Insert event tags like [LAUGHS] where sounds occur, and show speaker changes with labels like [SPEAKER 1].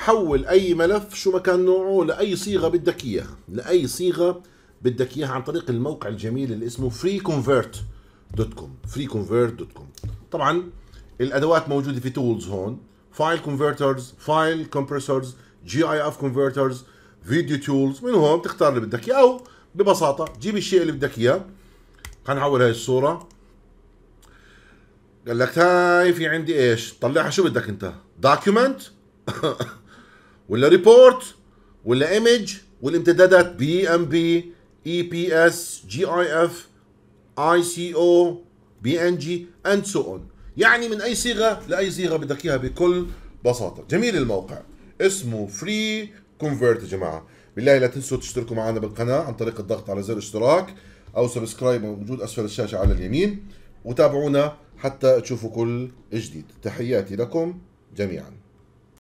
[SPEAKER 1] حول اي ملف شو ما كان نوعه لاي صيغه بدك اياها لاي صيغه بدك اياها عن طريق الموقع الجميل اللي اسمه freeconvert.com freeconvert.com طبعا الادوات موجوده في تولز هون فايل كونفرترز فايل كومبرسرز جي اي اف كونفرترز فيديو تولز من هون بتختار اللي بدك اياه او ببساطه جيب الشيء اللي بدك اياه خلينا نحول هاي الصوره قال لك هاي في عندي ايش طلعها شو بدك انت دوكيومنت [LAUGHS] ولا ريبورت ولا ايمج والامتدادات بي ام بي اي بي اس جي اي اف اي سي او بي ان جي اند سو اون يعني من اي صيغه لاي صيغه بدك اياها بكل بساطه جميل الموقع اسمه فري كونفرت يا جماعه بالله لا تنسوا تشتركوا معنا بالقناه عن طريق الضغط على زر الاشتراك او سبسكرايب موجود اسفل الشاشه على اليمين
[SPEAKER 2] وتابعونا حتى تشوفوا كل جديد تحياتي لكم جميعا